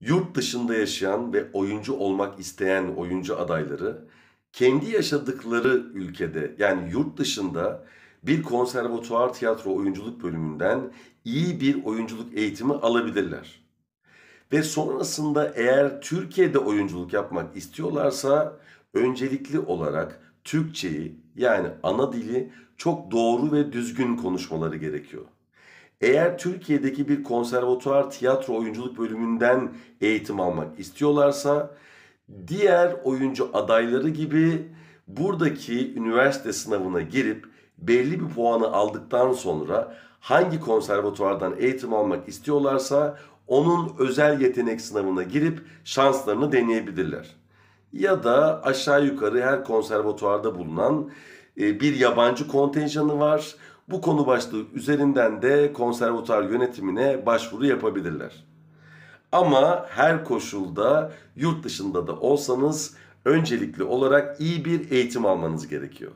yurt dışında yaşayan ve oyuncu olmak isteyen oyuncu adayları kendi yaşadıkları ülkede yani yurt dışında bir konservatuar tiyatro oyunculuk bölümünden iyi bir oyunculuk eğitimi alabilirler. Ve sonrasında eğer Türkiye'de oyunculuk yapmak istiyorlarsa öncelikli olarak Türkçeyi yani ana dili çok doğru ve düzgün konuşmaları gerekiyor. Eğer Türkiye'deki bir konservatuar tiyatro oyunculuk bölümünden eğitim almak istiyorlarsa diğer oyuncu adayları gibi buradaki üniversite sınavına girip belli bir puanı aldıktan sonra hangi konservatuvardan eğitim almak istiyorlarsa onun özel yetenek sınavına girip şanslarını deneyebilirler. Ya da aşağı yukarı her konservatuvarda bulunan e, bir yabancı kontenjanı var. Bu konu başlığı üzerinden de konservatuar yönetimine başvuru yapabilirler. Ama her koşulda yurt dışında da olsanız öncelikli olarak iyi bir eğitim almanız gerekiyor.